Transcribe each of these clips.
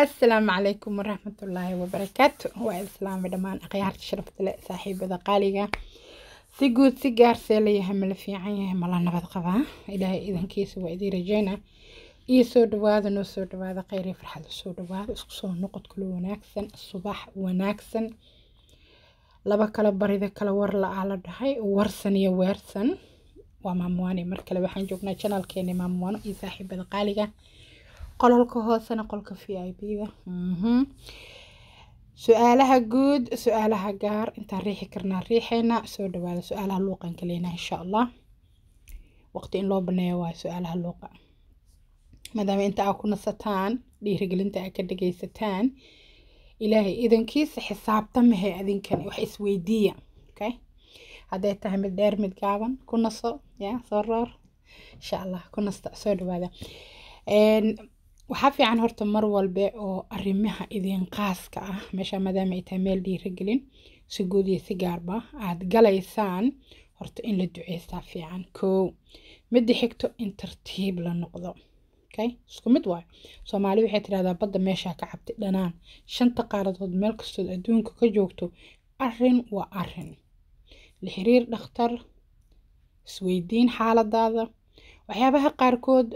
asalaamu calaykum waraxmatullaahi wabarakaatu waa islaamay dhammaan akhyaarta sharafta leh saaxiibada qaaliga si guud si gaarsee layahay mala fiican yahay mala nabad qabaa ilaahay idankiisa waa idiin rajeyna iyo soo dhawaada noo soo dhawaada kheyri farxad soo dhawaada isku soo noqod kulo wanaagsan subax wanaagsan laba kala barida kala war la-aa la dhahay warsan iyo weersan waa maamwaane mar kale waxaan joognaa janaalkeena maamwaano iyo saaxiibada qaaliga qololka hoosena qolka v i b-da mhm. su-aalaha guud su-aalaha gaar intaan riixi karnaa riixeena soo dhawaada su-aalaha luuqan kaleynaa insha allah waqti in loo baneeyo waa su-aalaha luuqa maadaama inta aa ku nasataan dhiirigelinta aa ka dhagaysataan ilaahay idankiisa xisaabtamahe adinkan wax isweydiiya okay hadday tahay mid dheer mid gaaban ku naso ya soo roor insha allah ku nasta soo dhawaada waxaa fiican horta mar walbe oo arimaha idin qaaska ah meesha maadaama ay tahay meel dhiiragelin si guud iyo si gaarba aad galaysaan horta in la duceystaa fiican koo midda xigto in tartiib la noqdo okay isku mid waayo soomaali waxay tidhahdaa badda meeshaa ka cabtay dhanaan shanta qaaladood meel kastood adduunka ka joogto arin waa arin la xiriir dhakhtar isweydiin xaaladaada waxyaabaha qaarkood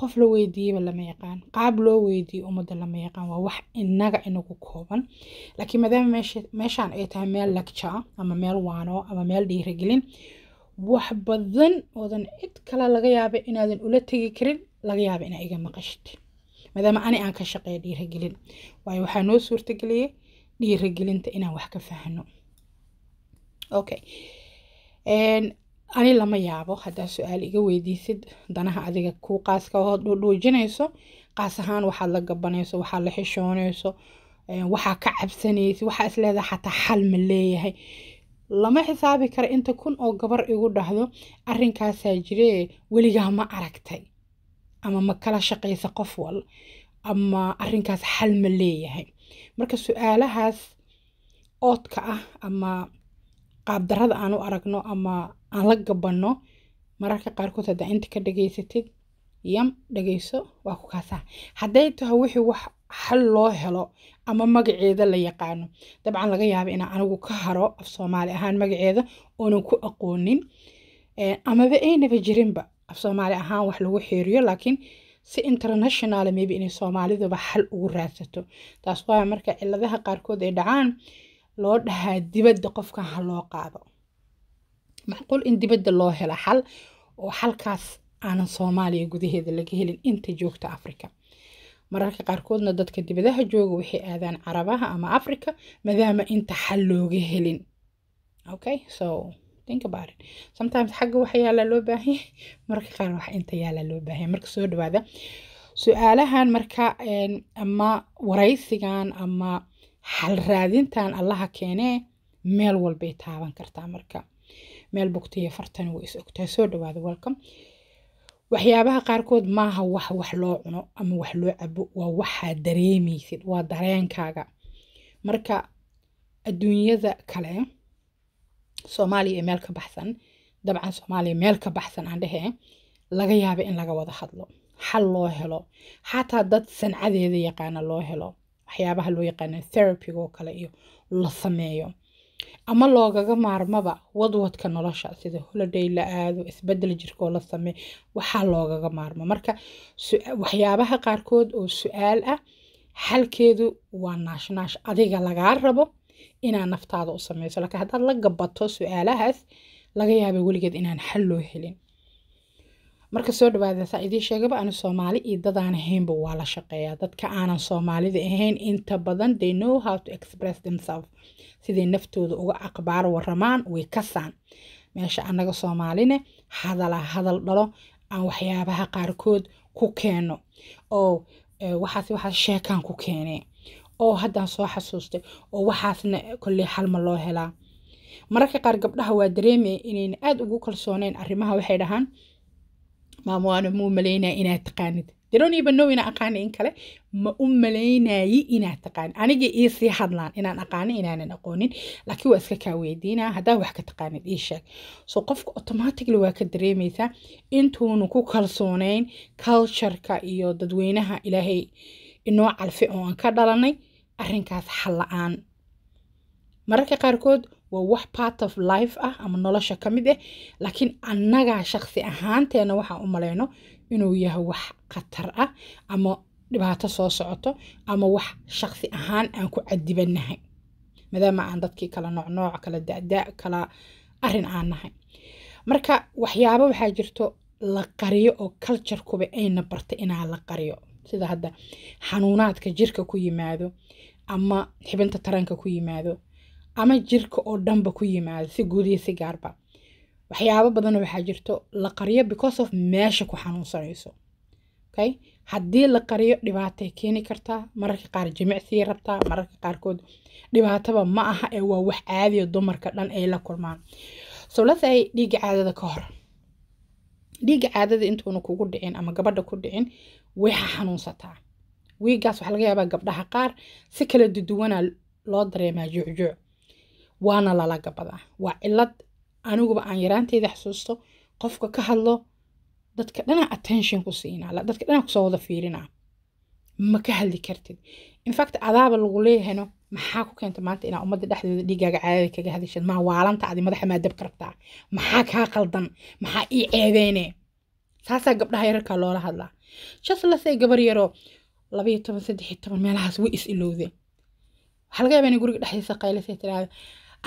qof la weydiiyeyba lama yaqaan qaab loo weydiiyo ummadda lama yaqaan waa wax innaga inagu kooban laakiin maadaama meeshaan ay tahay meel lecture ama meel waano ama meel dhiiragelin wax badan oodan cid kale laga yaaba inaadan ula tegi karin laga yaaba inaa iga maqashid maadaama ani aan ka shaqeeya dhiiragelin waayo waxaa noo suurtageliyay dhiiragelinta inaan wax ka fahano okay ani lama yaabo haddaa su-aal iga weydiisid danaha adiga kuu qaaska oo dhuudhuujinayso qaas ahaan waxaad la gabanayso waxaad la xishoonayso waxaa ka cabsanaysi waxaa isleedaha xataa xal ma leeyahay lama xisaabi karo inta kun oo gabar igu dhahdo arinkaasaa jiree weligaa ma aragtay ama ma kala shaqaysa qof wal ama arrinkaas xal ma leeyahay marka su-aalahaas oodka ah ama qaab darada aan u aragno ama aan la gabanno mararka qaarkood haddaa inta ka dhageysatid yam dhageyso waa ku kaasaa hadday tahay wixii wax xal loo helo ama magaceeda la yaqaano dabcan laga yaaba inaan anigu ka haro af soomaali ahaan magaceeda oonan ku aqoonin amaba aynaba jirinba af soomaali ahaan wax lagu xeeriyo laakiin si international ah maybe inay soomaaliduba xal ugu raadsato taas waaya marka ciladaha qaarkood ay dhacaan loo dhahaa dibadda qofkan ha loo qaado macquul in dibadda loo helo xal oo xalkaas aanan soomaaliya gudaheeda laga helin inta joogta africa mararka qaarkoodna dadka dibadaha jooga waxay aadaan carabaha ama afrika maadaama inta xal looga helin okay so think about it sometimes xagga wax yaalaa loo baahanya mararka qaar wax inta yaalaa loo baahanya marka soo dhawaada su-aalahan marka ama waraysigan ama xal raadintan allaha keenee meel walbay taaban kartaa marka meel bogtiyo fartani way is ogtahay soo dhawaada welcome waxyaabaha qaarkood maaha wax wax loo cuno ama wax loo cabo waa waxaa dareemaysid waa dareenkaaga marka adduunyada kale soomaaliya ee meel ka baxsan dabcan soomaaliya meel ka baxsan aan dhehee laga yaaba in laga wada hadlo xal loo helo xataa dad sancadeeda yaqaana loo helo waxyaabaha loo yaqaana therapyga oo kale iyo la sameeyo ama loogaga maarmaba wadwadka nolosha sida holiday la aado isbedel jirka oo la sameey waxaa loogaga maarmo marka waxyaabaha qaarkood oo su-aal ah xalkeedu waa naashnaash adiga lagaa rabo inaa naftaada u sameyso laakiin haddaad la gabato su-aalahaas laga yaabay weligeed inaan xal loo helin marka soo dhawaada saa idiin sheegaba anu soomaali iyo dadaan ahaynba waa la shaqeeya dadka aanan soomaalida ahayn inta badan they know how to express themselves siday naftooda uga aqbaar waramaan way kasaan meesha annaga soomaaline hadala ah, hadal dhalo aan waxyaabaha qaarkood ku keeno oo eh, waxaas waxaas sheekaan ku keenee oo haddaan soo xasuustay oo waxaasna kolley xalma loo helaa mararka qaar gabdhaha waa dareemaya inayna aada ugu kalsooneen arrimaha waxay dhahaan maamwaana ma u malaynaya inaad taqaanid daroon iyo banow inaa aqaana in kale ma u malaynayi inaad taqaanid aniga iisii hadlaan inaan aqaano inaanan aqoonin laakiin waa iska kaa weydiinaa haddaa wax ka taqaanid ii sheeg so qofka automatically waa ka dareemaysaa intuunu ku kalsoonayn cultureka iyo dadweynaha ilaahay inoo calfi oo aan ka dhalanay arrinkaas xal la-aan mararka qaarkood waa wax part of life ah ama nolosha ka mid ah laakiin annagaa shaqsi ahaanteena waxaan u malayno inuu yahay wax khatar ah ama dhibaato soo socoto ama wax shaqsi ahaan aan ku cadibanahay maadaama aan dadkii kala noocnooc kala dada kala arin aan nahay marka waxyaabo waxaa jirto la qariyo oo culturkuba ayna barta inaa la qariyo sida hadda xanuunaadka jirka ku yimaado ama xibinta taranka ku yimaado ama jirka oo dhanba ku yimaado si guud iyo si gaarba waxyaabo badan waxaa jirto la qariyo because of meesha ku xanuunsanayso okay haddii la qariyo dhibaatay keeni kartaa mararka qaar jimicsiya rabtaa mararka qaarkood dhibaataba ma aha ee waa wax caadiya dumarka dhan ay la kulmaan so lasay dhiigga caadada ka hor dhiigga caadada intuuna kugu dhicin ama gabadha ku dhicin waxa xanuunsataa wiigaas waxaa laga yaabaa gabdhaha qaar si kala duduwana loo dareemaa juucjuuc waana lala badaa waa cilad aniguba aan yaraanteeda xasuusto qofka ka hadlo dadka dhanaa attention ku siinaa dadka dhanaa kusoo wada fiirinaa ma ka hadli kartid infact adaaba lagu leeyahayno maxaa ku keenta maanta inaa ummadda dhexdeeda dhiigaaga caadada kaga hadishad maa waalanta adi madaxa maa dab karabtaa maxaa kaa qaldan maxaa ii ceebeene saasaa gabdhaha yararkaa loola hadlaa jaslasee gabar yaroo labayo toban saddex toban meelahaas way is ilowdeen halga guriga dhexdiisa qaylasee tiraahda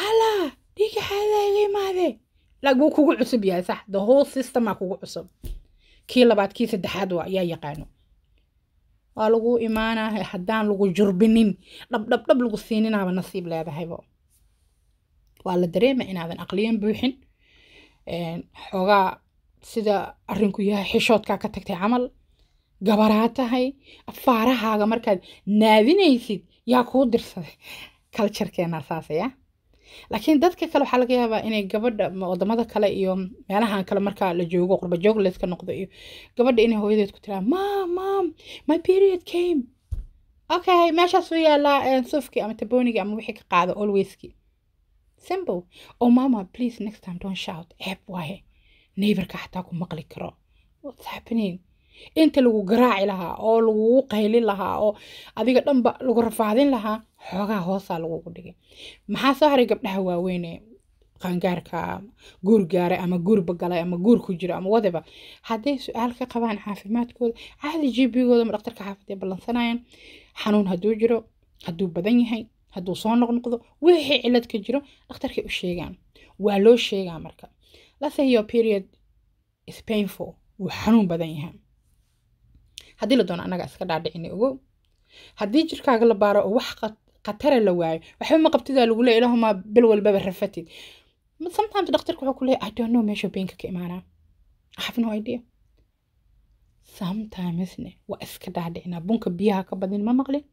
allah dhigaxaadaaga imaade lag wuu kugu cusub yahay sax the whole systemaa kugu cusub kii labaad kii saddexaad waa yaa yaqaano waa lagu imaanaa haddaan lagu jurbinin dhabdhabdhab lagu siininaaba nasiib leedahaybo waa la dareema inaadan aqliyan buuxin xoogaa sida arinku yahay xishoodkaa ka tagtay camal gabaraa tahay afaarahaaga markaad naadinaysid yaa kuu dirsaday culturekeenaa saasaya laakiin dadka kale waxaa laga yaabaa inay gabadha wadamada kale iyo meelahan kale markaa la joogo qurbajoog layska noqdo iyo gabadha inay hooyadeed ku tiraa mam mam my period came okay meeshaas yaalaa eh, suufki ama taboonigii ama wixii ka qaado alwayskii simple oh mama please next time don't shout eeb waaye neighborka xataa ku maqli karo what's happening inta lagu garaaci lahaa oo lagugu qaylin lahaa oo adiga dhanba lagu rafaadin lahaa xoogaa hoosaa lagugu dhigay maxaa soo haray gabdhaha waaweyne qaangaarka guur gaaray ama guurba galay ama guur ku jira ama wadaba hadday su-aal ka qabaan caafimaadkooda caadi jbigooda ma dhaktarka xaafaday ballansanayaan xanuun hadduu jiro hadduu badan yahay hadduu soo noqnoqdo wixii cilad ka jiro dhakhtarkay u sheegaan waa loo sheegaa marka lasayo period is painful wuu xanuun badan yahay haddii la doono anaga iska dhaadhicina ogow haddii jirkaaga la baaro oo wax khatara la waayo waxba ma qabtidaa lagu leey ilaahumaa bil walbaba rafatid sometimes dhakhtarka wuxuu ku leeyahy i don't know meesha beenka ka imaanaa i have no idea sometimesne waa iska dhaadhicinaa bunka biyaha ka badin ma maqlin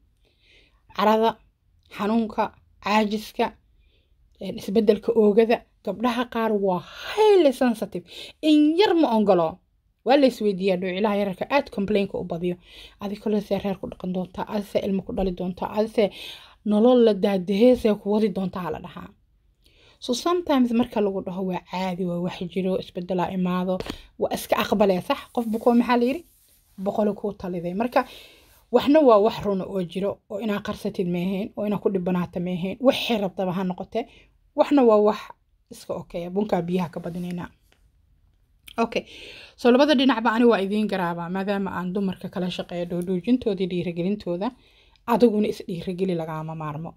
carada xanuunka caajiska isbeddelka oogada gabdhaha qaar waa highly sensitive in yar ma ogolo waa la isweydiiyaa dhow ilaha yararka aad complainka u badiyo adi kolese reer ku dhaqan doontaa adise ilmo ku dhali doontaa adise nolol la daadaheese ku wadi doontaa la dhahaa so sometimes marka lagu dhaho waa caadi waa wax jiro isbedelaa imaado waa iska aqbalee sax qof bukoo maxaa layiri boqoli kuu taliday marka waxna waa wax runa oo jiro oo inaa qarsatid meehayn oo inaa ku dhibanaata meehayn waxay rabtaba ha noqote waxna waa wax iska okeya bunkaa biyaha ka badinaynaa okay soo labada dhinacba ani waa idiin garaabaa maadaama aan dumarka kala shaqeeyo dhoodhoojintooda dhiiragelintooda adiguna isdhiirageli lagaama maarmo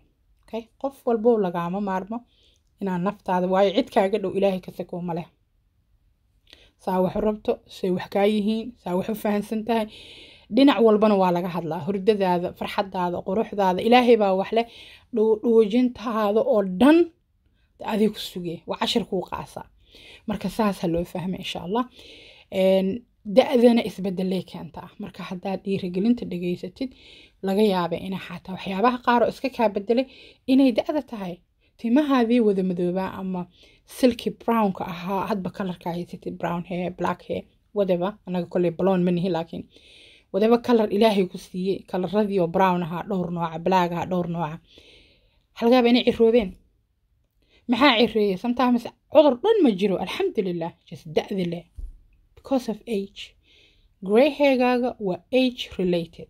okay qof walbo lagaama maarmo inaad naftaada waayo cid kaaga dhow ilaahay ka sakoo maleh saa waxu rabto say wax kaa yihiin saa waxu fahansan tahay dhinac walbana waa laga hadlaa hurdadaada farxadaada quruxdaada ilaahay baa wax leh dhoodhoojintaada oo dhan adiga ku sugee waa cashir kuu qaasaa marka saasa loo fahmay insha allah da-dana isbedelay keentaa marka haddaad dhiirigelinta dhegaysatid laga yaabay ina xataa waxyaabaha qaaroo iska kaa bedelay inay da-da tahay timahaadii wada madoobaa ama silki brownka ahaa hadba kalarka haysatid brown hair black hair whatever anaga koley balon ma laakiin whatever kalar ilaahay ku siiyey kalaradii oo brown ahaa dhowr nooca blaag ahaa dhowr nooca halgaaba inay ciroobeen maxaa cireeya sometimes cudur dhan ma jiro alxamdulilah just da-da leh because of age grey hairgaaga waa age related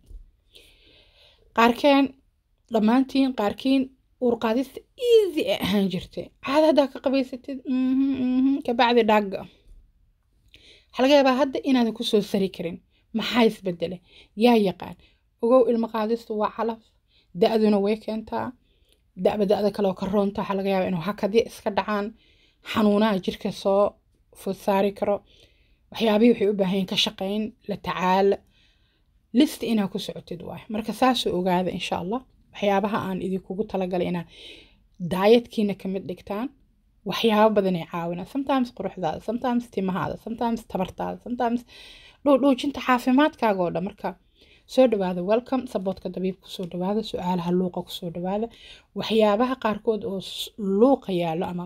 qaarkeen dhammaantiin qaarkiin uurqaadista easy ee ahaan jirtay caada haddaa ka qabaysatid mhm, mhm, kabacdi dhaaga laga yaabaa hadda inaadan kusoo sari karin maxaa isbedelay yaa yaqaan ogow ilmo waa calaf da'duna way keentaa da-ba da-da kale oo karoonta waxaa laga yaabaa inuu hakadya iska dhacaan xanuunaha jirka soo food saari karo waxyaabihii waxay u baahayeen ka shaqayn la tacaala list inaa ku socotid waay marka saasoo ogaada insha allah waxyaabaha aan idinkugu talagalay inaad daayadkiina kamid dhigtaan waxyaaba badanay caawinaa sometimes quruxdaada sometimes timahaada sometimes tabartaada sometimes dhowdhowjinta caafimaadkaaga oo dhan marka soo dhawaada welcome saboodka dabiib kusoo dhawaada su-aalaha luuqa kusoo dhawaada waxyaabaha qaarkood oo luuqa yaalo ama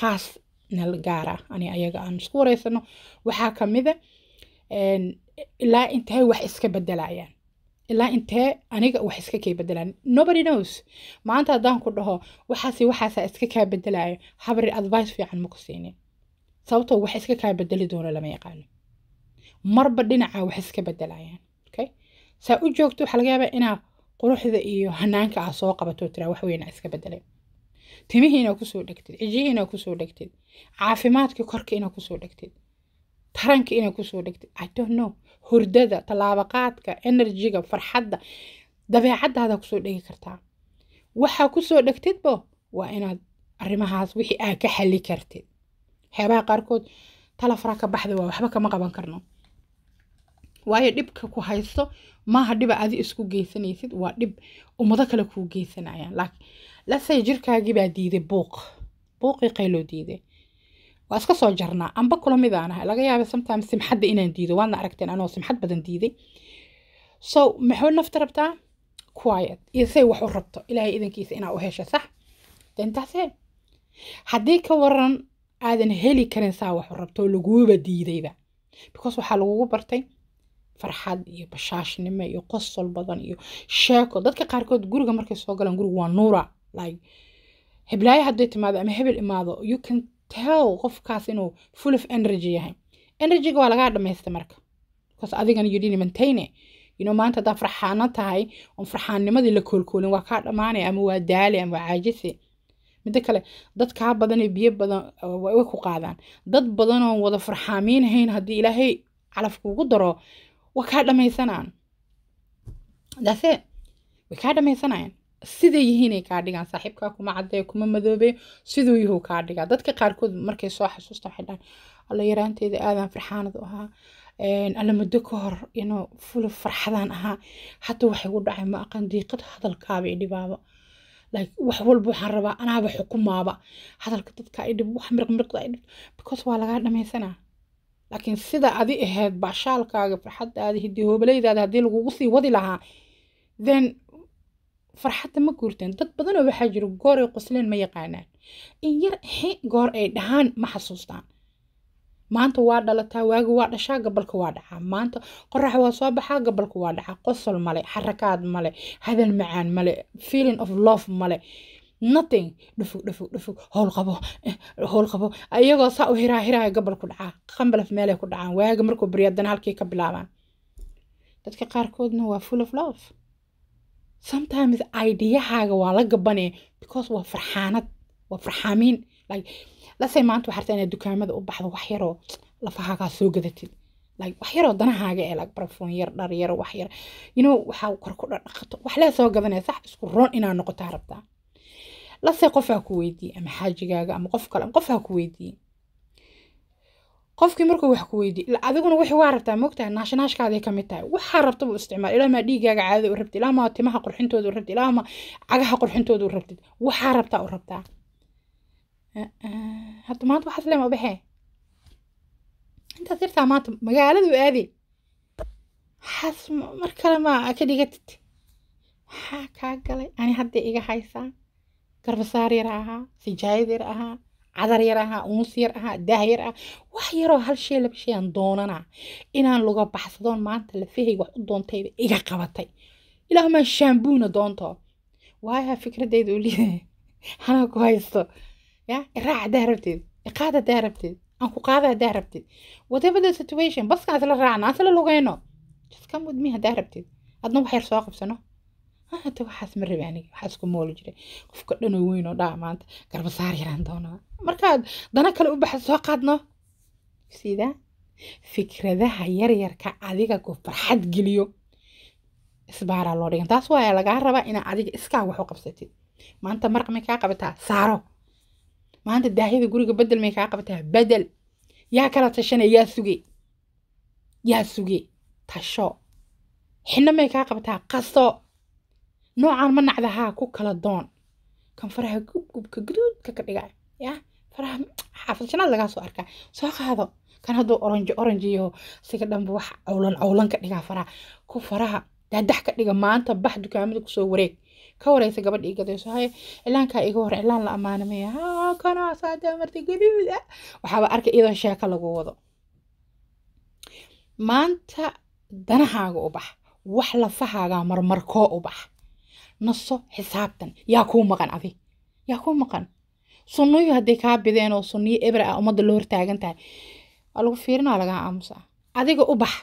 qaas nal gaar ah, ani ayaga aan isku wareysano waxaa kamida ilaa intee wax iska bedelayaan ilaa intee aniga wax iska kay bedelaan nobody knows maanta haddaan ku dhaho waxaasi waxaasaa iska kaa bedelayo habri advice fiican maku siinin sababtoo wax iska kaa bedeli doono lama yaqaano marba dhinacaa wax iska bedelayaan saa u joogto waxaa laga yaabaa inaa quruxda iyo hanaanka aa soo qabato tiraa waxweyna iska bedelay timihii inaa kusoo dhegtid cijihii inaa kusoo dhegtid caafimaadkii korka inaa kusoo dhegtid taranka inaa kusoo dhegtid i don't know hurdada tallaabaqaadka enerjiga farxadda dabeecaddaada kusoo dhegi kartaa waxaa kusoo dhegtidbo waa inaad arrimahaas wixii aa ka xali kartid waxyaabaha qaarkood talafaraa ka baxda waa waxba kama qaban karno waayo dhibka ku haysto maaha dhiba adi isku geysanaysid waa dhib ummado kale kuu geysanayaan laakiin lasay jirkaagiibaa diiday buuq buuqii qayloo diiday waa iska soo jarnaa amba kula mid aan ahay laga yaaba sometimes simxadda inaan diido waadna aragteen anoo simxad badan diiday so maxuu nafta rabtaa quiet iyo say wax u rabto ilaahay idankiisa inaa u hesho sax dentaasee haddii ka waran aadan heli karin saa wax u rabto laguuba diidayba because waxaa lagugu bartay farxad iyo bashaashnimo iyo qosol badan iyo sheeko dadka qaarkood guriga markay soo galaan guriga waa nuura like heblaayo hadday timaado ama hebel imaado you can tell qofkaas inuu full of energy yahay energyga waa lagaa dhamaystay marka because adigana you didn't maintain you know maanta haddaa farxaano tahay oon farxaannimadii la koolkoolin waa kaa dhammaanaya ama waa daale ama waa caajise midda kale dad kaa badanee biyo badan uh, way ku qaadaan dad badanoo wada farxaamiinhayn haddii ilaahay calafka ugu daro waa kaa dhamaysanaan daase way kaa dhamaysanayaan siday yihiinay kaa dhigaan saaxiibkaa kuma cadee kuma madoobe siduu yahu kaa dhigaa dadka qaarkood markay soo xasuustaan waxay dhahan alla yaraanteeda aadan farxaanad u ahaa alla muddo ka hor inuu fulo farxadaan ahaa hadda waxay gu dhacay ma aqaan diiqad hadalkaaba idhibaaba like wax walba waxaan rabaa anaaba xukumaaba hadalka dadkaa idhib wax mirqmirqda idhib because waa lagaa dhamaysanaa laakiin sida adi ahayd baashaalkaaga farxadaadi hidii hoobalaydaada haddii lagugu sii wadi lahaa then farxadda ma guurteen dad badanoo waxaa jira goor ay qosleen ma yaqaanaan in yar he goor ay dhahaan ma xasuustaan maanta waa dhalataa waagi waa dhashaa gabalka waa dhacaa maanta qorax waa soo baxaa gabalka waa dhacaa qosol male xarakaad male hadal macaan male feeling of love male nothing dhufug dhufug dhufug howl qabo eh, howl qabo ayagoo saa u hiraa hiraayo gabal ku dhacaa qambalaf meelay ku dhacaan waaga markuu baryo haddana halkii ka bilaabaan dadka qaarkoodna waa full of love sometimes ideyahaaga waa la gabanee because waa farxaanad waa farxaamiin like lasay maanta waxaa rabtaa dukaamada u baxdo wax yaroo lafahaagaa soo gadatid like wax yaroo danahaaga ee eh, like barafuun yar dhar yar wax yar you know waxaa kor ku dhaqato wax lee soo gadanaya sax isku roon inaa noqotaa rabtaa lase qof ku weydiiye ama xaajigaaga ama qof kale ama qof ku weydiiye qofkii markuu wax ku weydiiye adiguna wixii waa rabtaa moogtahay naashanaashkaadii ka mid tahay waxaa rabta buu isticmaal ilaamaa dhiigaaga caadada u rabtid ilaamaa timaha qurxintooda u rabtid ilaamaa cagaha qurxintooda u rabtid waxaa rabtaa u rabtaa uh-uh. hadda maanta waxaas leema baxee intaas yartaa maanta magaaladu aadey waxaas mar kale ma ka dhigatid maxaa kaa galay ani hadda iga haysaa garbasaar yar ahaa sijaayad yar ahaa cadar yar ahaa uuns yar ahaa daah yar ahaa wax yaroo hal shay laba shay aan doonanaa inaan luga baxsadoon maanta lafahayga wax u doontayba iga qabatay ilaahumaa shaambuuna doonto waayaha fikradeyda u anaa ku haysto ya iraac haddaa rabteed iqaad haddaa rabteed aan ku qaada haddaa rabteed whatever the situation baskaan isla raacno aan isla lugayno just come with me haddaa rabteed adna wax yar soo qabsano maanta waxaas ma rabi aniga waxaas ku mooli jiray qofka dhanoo weyn oo dhaa maanta garbasaar yaraan doonaa markaad dana kale u baxa soo qaadno sida fikradaha yaryarka adiga ku farxad geliyo isbaaraa loo dhigan taas waa lagaa rabaa inaa adiga iskaa wax u qabsatid maanta marq may kaa qabataa saaro maanta daahyada guriga bedel may kaa qabataa bedel yaa kala tashana yaa suge yaa suge tasho xinno may kaa qabataa qaso noocaan ma nacdahaa ku kala doon kan faraha gubgubka guduudka ka dhiga ya faraha xaafad lagaa soo arkaa soo qaado kan hadduu oranji oranji yaho siga dhanba wax cawlan cawlan ka dhigaa faraha ku faraha daadax ka dhiga maanta bax dukaamada kusoo wareeg ka wareysa gabadha ii gadayso haye cilaankaa iga hore cilaan la ammaana maya haa kanaa saada marti gaduud ah waxaaba arkay iyadoo sheeko lagu wado maanta danahaaga u bax wax lafahaaga marmarkoo u bax naso xisaabtan yaa kuu maqan adi yaa kuu maqan sunnuyu hadday kaa bideen oo sunniyo ebra ah ummadda loo hortaagan tahay waa lagu fiirinaa lagaa aamusa adiga u bax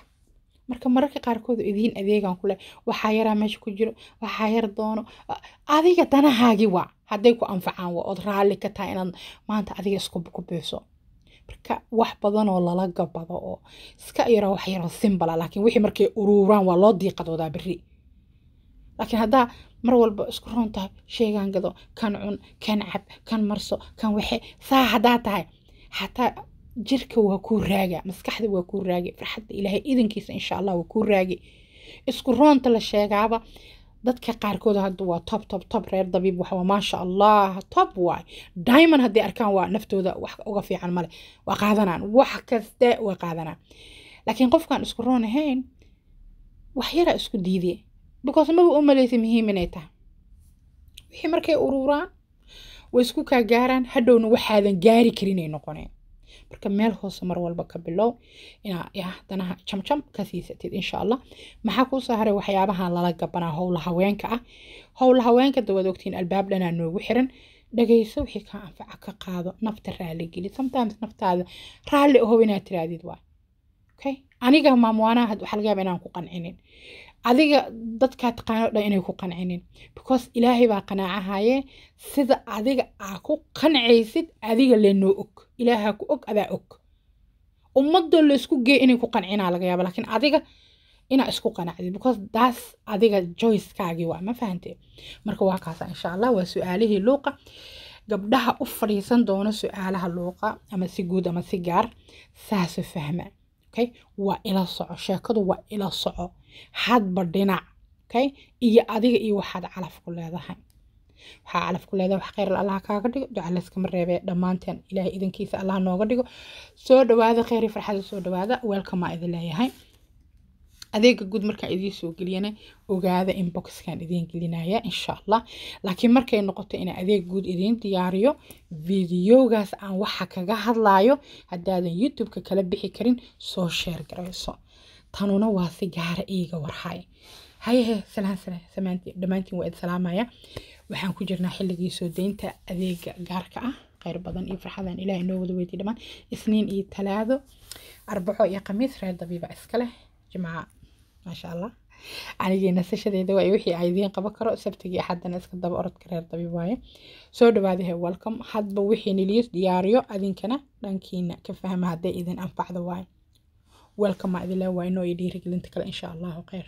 marka mararka qaarkood idiin adeegan kule waxaa yaraa meesha ku jiro waxaa yar doono adiga danahaagi waa hadday ku anfacaan waa ood raalli ka tahay inaad maanta adiga isku ku biiso marka wax badan oo lala gabado oo iska yaro wax yaroo simbala laakiin wixii markay uruuraan waa loo diiqadoodaa berri laakiin haddaa mar walba isku roon tahay sheygan gado kan cun kan cab kan marso kan waxe saa haddaa tahay xataa jirka waa kuu raaga maskaxda waa kuu raage farxadda ilaahay idankiisa insha allah waa kuu raage isku roonta la sheegaaba dadka qaarkood hadda waa tob tob tob reer dabiib waxa maasha allah tob waay diamond hadday arkaan waa naftooda wax uga fiican male waa qaadanaan wax kasta waa qaadanaan laakiin qofkaan isku roon ahayn wax isku diidee because maba u maleysa muhiim inay tahay wixii markay ururaan way isku kaa gaaraan hadhowna waxaadan gaari karinay noqoneen marka meel hoose mar walba ka bilow inaa hadana ka siisatid insha allah maxaa kuusoo haray waxyaabahan lala gabanaa howla haweenka ah howla haweenka dawaad ogtiin albaab dhanaa noogu xiran dhagayso wixii kaa anfaca ka qaado nafta raali geli sometimes naftaada raalli aho inaad tiraadid waay okay aniga maamwaanaha waxaa laga yaaba inaan ku qancinin adiga dadkaa taqaano dhan inay ku qancinin because ilaahay baa qanaacahaye sida adiga aa ku qancaysid adiga lenoo og ilaaha ku og adaa og ummadoo laysku geey inay ku qancinaa laga yaaba laakiin adiga inaa isku qanacdid because daas adiga joycekaagii waa ma fahante marka waa kaasa insha allah waa su-aalihii luuqa gabdhaha u fadhiisan doona su-aalaha luuqa ama si guud ama si gaar saasu fahma okay waa ila soco sheekadu waa ila soco hadba dhinac okay iyo adiga iyo waxaad calaf ku leedahay waxaa calaf ku leedahay wax khayral allah kaaga dhigo duca reebee dhammaanteen ilaahay idankiisa allah nooga dhigo soo dhawaada kheyri farxada soo dhawaada weelkamaa idin leeyahay adeega guud markaan idiin soo geliyana ogaada in boxkan idiin gelinaya insha allah laakiin markay noqoto inaan adeeg guud idiin diyaariyo videogaas aan waxa kaga hadlaayo haddaadan youtube-ka kala bixi karin soo sheer garayso tanuna waa si gaara iiga warhaay hayehe dhammaantiin waa idsalaamaya waxaan ku jirnaa xilligii soo deynta adeega gaarka ah kheyr badan iyo farxadan ilaah inoo wada weydiy dhammaan isniin iyo talaado arbaco iyo khamiis reer dabiiba iska jimca maasha allah anigii nasashadeeda waa wixii ay qaban karo sabtigii axadana iska daba orodka reer dabiib waaye soo dhawaadahe welcome hadba wixii niliis diyaariyo adinkana dhankiina ka fahma hadday idin anfacda waaye welcome adile waa inoo iyo dhiirigelinta kale insha allahu kheyr